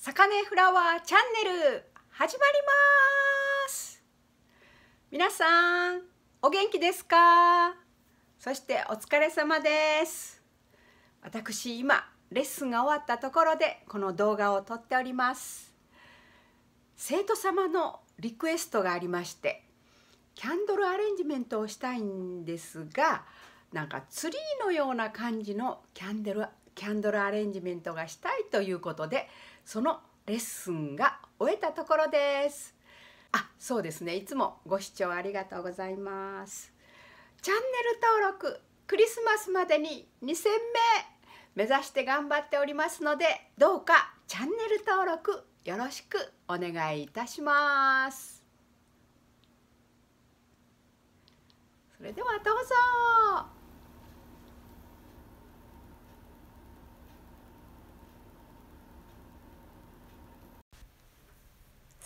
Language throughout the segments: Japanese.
魚フラワーチャンネル始まります皆さんお元気ですかそしてお疲れ様です私今レッスンが終わったところでこの動画を撮っております生徒様のリクエストがありましてキャンドルアレンジメントをしたいんですがなんかツリーのような感じのキャンドルキャンドルアレンジメントがしたいということでそのレッスンが終えたところですあそうですねいつもご視聴ありがとうございますチャンネル登録クリスマスまでに2000名目指して頑張っておりますのでどうかチャンネル登録よろしくお願いいたしますそれではどうぞ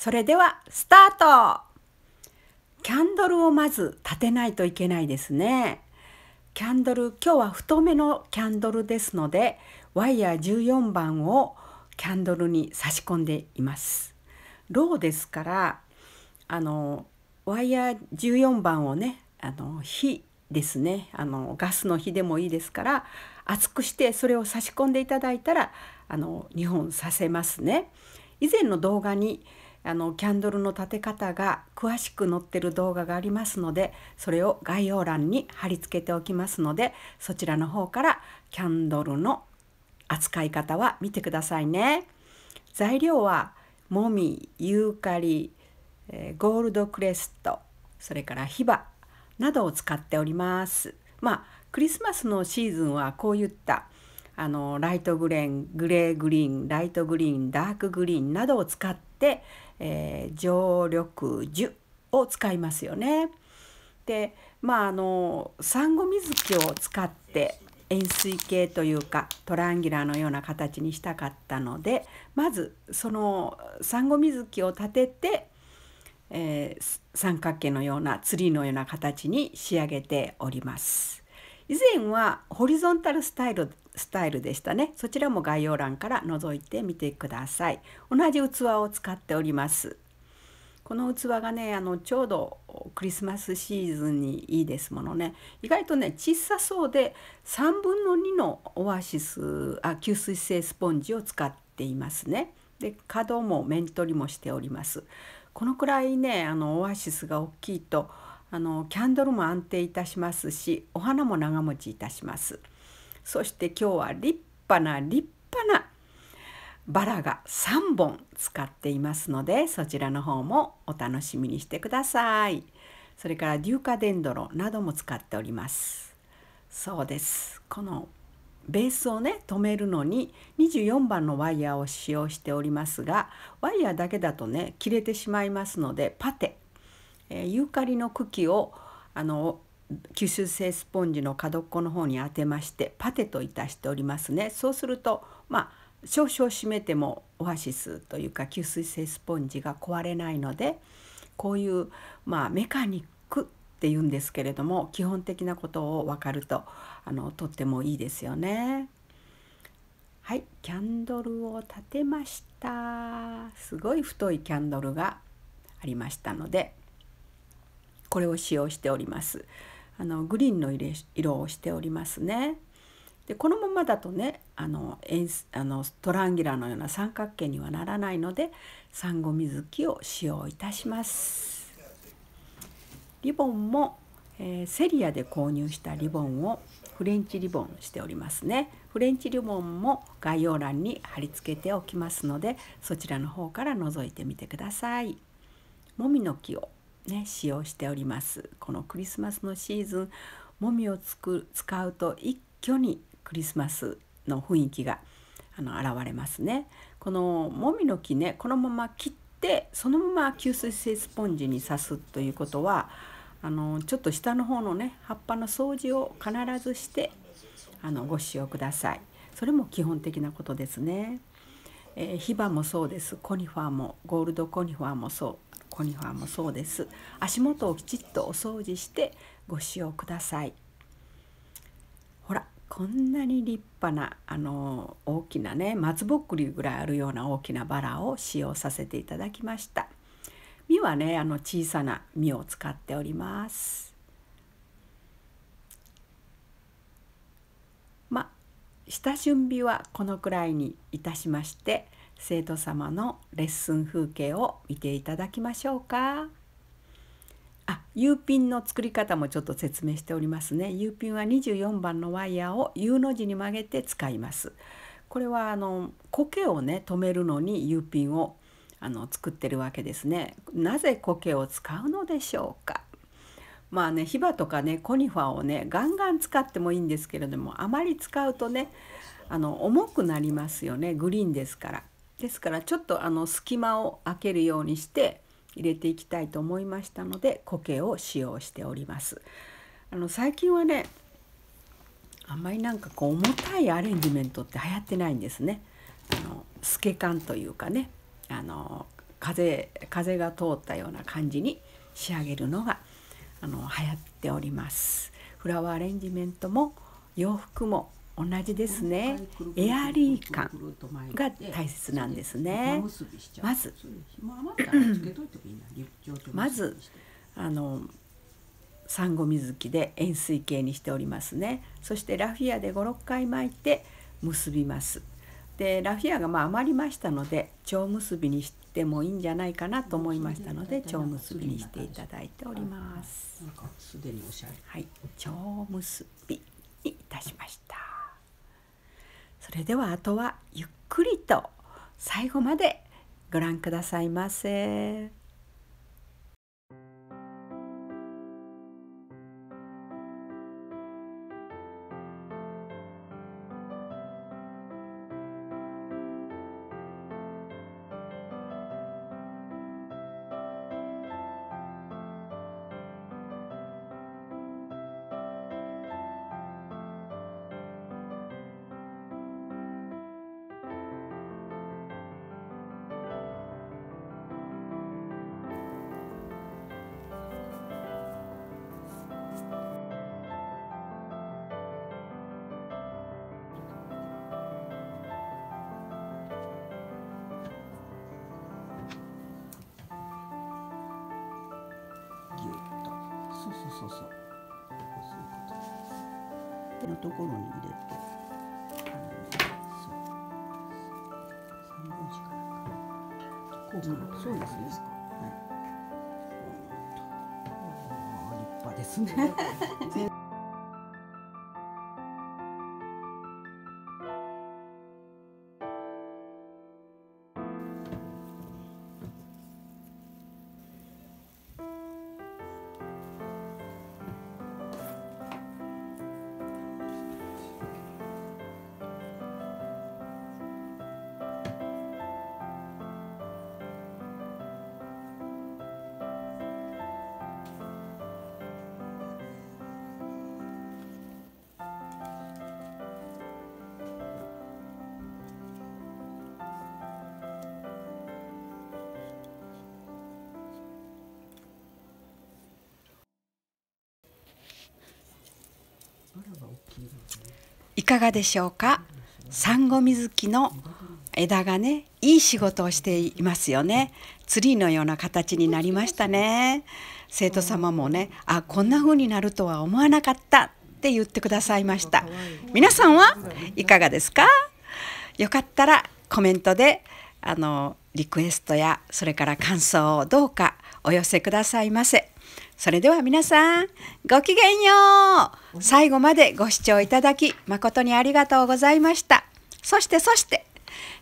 それではスタートキャンドルをまず立てないといけないですね。キャンドル今日は太めのキャンドルですのでワイヤー14番をキャンドルに差し込んでいます。ローですからあのワイヤー14番をねあの火ですねあのガスの火でもいいですから熱くしてそれを差し込んでいただいたらあの2本させますね。以前の動画にあのキャンドルの立て方が詳しく載ってる動画がありますのでそれを概要欄に貼り付けておきますのでそちらの方からキャンドルの扱い方は見てくださいね。材料はもみユーカリ、えゴールドクレストそれからヒバなどを使っております。まあクリスマスのシーズンはこういったあのライトグレーングレーグリーンライトグリーンダークグリーンなどを使って、えー、常緑樹を使いますよね。でまああのサンゴ水木を使って円錐形というかトランギュラーのような形にしたかったのでまずそのサンゴ水木を立てて、えー、三角形のようなツリーのような形に仕上げております。以前はホリゾンタルスタイルスタイルでしたねそちらも概要欄から覗いてみてください同じ器を使っておりますこの器がねあのちょうどクリスマスシーズンにいいですものね意外とね小さそうで3分の2のオアシスあ吸水性スポンジを使っていますねで角も面取りもしておりますこのくらいねあのオアシスが大きいとあのキャンドルも安定いたしますしお花も長持ちいたします。そして今日は立派な立派なバラが3本使っていますのでそちらの方もお楽しみにしてください。それからデューカデンドロなども使っております。そうです。このベースをね止めるのに24番のワイヤーを使用しておりますがワイヤーだけだとね切れてしまいますのでパテ、えー、ユーカリの茎をあの吸収性スポンジの角っこの方に当てましてパテといたしておりますねそうするとまあ少々締めてもオアシスというか吸水性スポンジが壊れないのでこういう、まあ、メカニックっていうんですけれども基本的なことを分かるとあのとってもいいですよね。はいキャンドルを立てましたすごい太いキャンドルがありましたのでこれを使用しております。あのグリーンの色をしておりますね。でこのままだとねあの円あのトランギュラーのような三角形にはならないのでサンゴ水木を使用いたします。リボンも、えー、セリアで購入したリボンをフレンチリボンしておりますね。フレンチリボンも概要欄に貼り付けておきますのでそちらの方から覗いてみてください。もみの木をね、使用しておりますこのクリスマスのシーズンもみをつく使うと一挙にクリスマスの雰囲気があの現れますねこのもみの木ねこのまま切ってそのまま吸水性スポンジに刺すということはあのちょっと下の方のね葉っぱの掃除を必ずしてあのご使用くださいそれも基本的なことですね、えー、ヒバもそうですコニファーもゴールドコニファーもそうお庭もそうです足元をきちっとお掃除してご使用くださいほらこんなに立派なあの大きなね松ぼっくりぐらいあるような大きなバラを使用させていただきました実はねあの小さな実を使っておりますま下準備はこのくらいにいたしまして生徒様のレッスン風景を見ていただきましょうか。あ、U ピンの作り方もちょっと説明しておりますね。U ピンは24番のワイヤーを U の字に曲げて使います。これはあの苔をね止めるのに U ピンをあの作ってるわけですね。なぜ苔を使うのでしょうか。まあねヒバとかねコニファーをねガンガン使ってもいいんですけれどもあまり使うとねあの重くなりますよねグリーンですから。ですからちょっとあの隙間を空けるようにして入れていきたいと思いましたので苔を使用しておりますあの最近はねあんまりなんかこう重たいアレンジメントって流行ってないんですねあの透け感というかねあの風風が通ったような感じに仕上げるのがあの流行っておりますフラワーアレンジメントも洋服も同じですねエアリー感が大切なんですねまずまずあのサンゴ水着で円錐形にしておりますねそしてラフィアで56回巻いて結びますでラフィアがまあ余りましたので蝶結びにしてもいいんじゃないかなと思いましたので蝶結びにしていただいておりますはい蝶結びにいたしましたそれではあとはゆっくりと最後までご覧くださいませ。そうそうそうそうそういうこと手のところに入れてそう3こそうですねはい立派ですね いかがでしょうか産後水木の枝がねいい仕事をしていますよねツリーのような形になりましたね生徒様もねあこんな風になるとは思わなかったって言ってくださいました皆さんはいかがですかよかったらコメントであのリクエストやそれから感想をどうかお寄せくださいませ。それでは皆さんごきげんよう最後までご視聴いただき誠にありがとうございましたそしてそして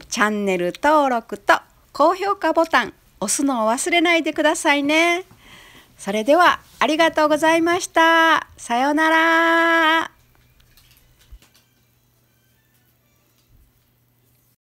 チャンネル登録と高評価ボタン押すのを忘れないでくださいねそれではありがとうございましたさようなら